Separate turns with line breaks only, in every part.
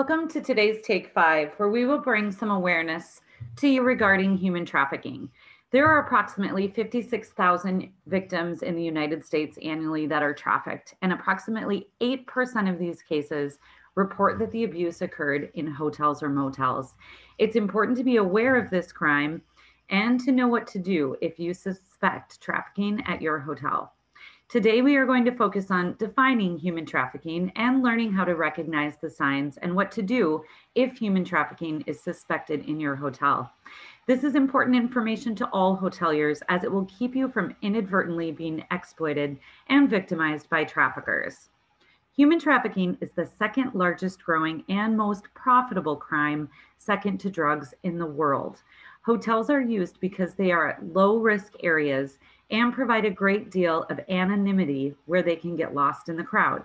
Welcome to today's Take Five, where we will bring some awareness to you regarding human trafficking. There are approximately 56,000 victims in the United States annually that are trafficked, and approximately 8% of these cases report that the abuse occurred in hotels or motels. It's important to be aware of this crime and to know what to do if you suspect trafficking at your hotel. Today, we are going to focus on defining human trafficking and learning how to recognize the signs and what to do if human trafficking is suspected in your hotel. This is important information to all hoteliers as it will keep you from inadvertently being exploited and victimized by traffickers. Human trafficking is the second largest growing and most profitable crime, second to drugs in the world. Hotels are used because they are at low risk areas and provide a great deal of anonymity where they can get lost in the crowd.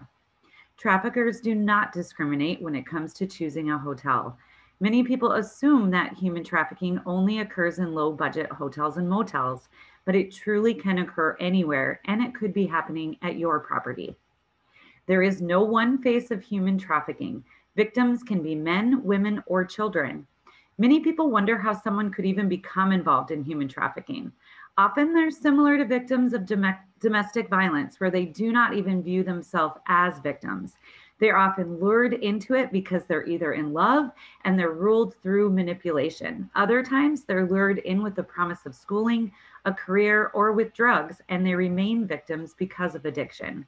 Traffickers do not discriminate when it comes to choosing a hotel. Many people assume that human trafficking only occurs in low budget hotels and motels, but it truly can occur anywhere and it could be happening at your property. There is no one face of human trafficking. Victims can be men, women, or children. Many people wonder how someone could even become involved in human trafficking. Often they're similar to victims of domestic violence, where they do not even view themselves as victims. They're often lured into it because they're either in love and they're ruled through manipulation. Other times, they're lured in with the promise of schooling, a career, or with drugs, and they remain victims because of addiction.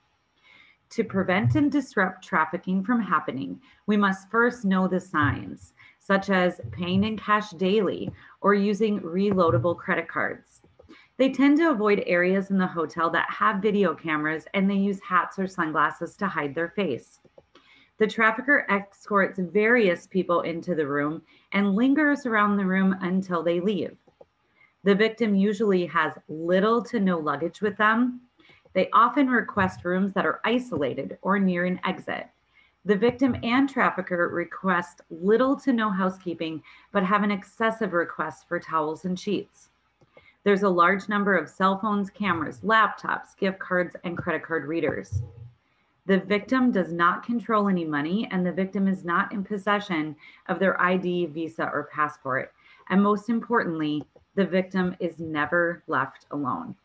To prevent and disrupt trafficking from happening, we must first know the signs, such as paying in cash daily or using reloadable credit cards. They tend to avoid areas in the hotel that have video cameras and they use hats or sunglasses to hide their face. The trafficker escorts various people into the room and lingers around the room until they leave. The victim usually has little to no luggage with them. They often request rooms that are isolated or near an exit. The victim and trafficker request little to no housekeeping, but have an excessive request for towels and sheets. There's a large number of cell phones, cameras, laptops, gift cards, and credit card readers. The victim does not control any money, and the victim is not in possession of their ID, visa, or passport. And most importantly, the victim is never left alone.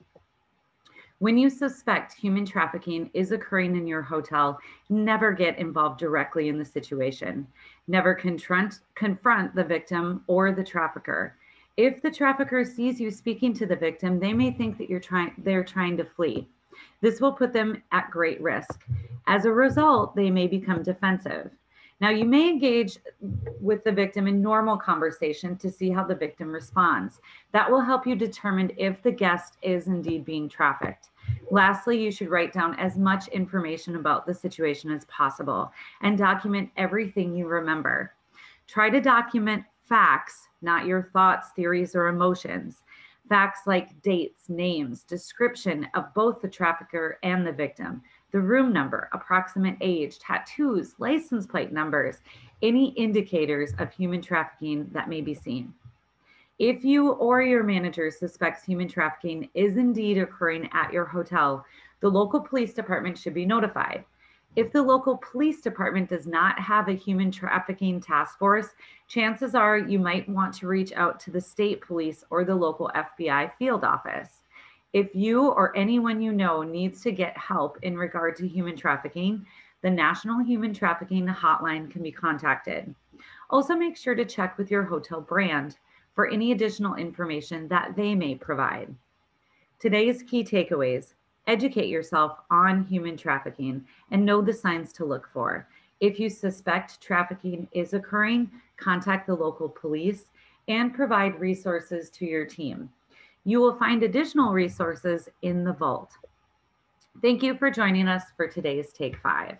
When you suspect human trafficking is occurring in your hotel, never get involved directly in the situation. Never confront, confront the victim or the trafficker. If the trafficker sees you speaking to the victim, they may think that you're trying they're trying to flee. This will put them at great risk. As a result, they may become defensive. Now, you may engage with the victim in normal conversation to see how the victim responds. That will help you determine if the guest is indeed being trafficked. Lastly, you should write down as much information about the situation as possible and document everything you remember. Try to document facts, not your thoughts, theories, or emotions. Facts like dates, names, description of both the trafficker and the victim, the room number, approximate age, tattoos, license plate numbers, any indicators of human trafficking that may be seen. If you or your manager suspects human trafficking is indeed occurring at your hotel, the local police department should be notified. If the local police department does not have a human trafficking task force, chances are you might want to reach out to the state police or the local FBI field office. If you or anyone you know needs to get help in regard to human trafficking, the National Human Trafficking Hotline can be contacted. Also, make sure to check with your hotel brand for any additional information that they may provide. Today's key takeaways Educate yourself on human trafficking and know the signs to look for. If you suspect trafficking is occurring, contact the local police and provide resources to your team. You will find additional resources in the vault. Thank you for joining us for today's Take Five.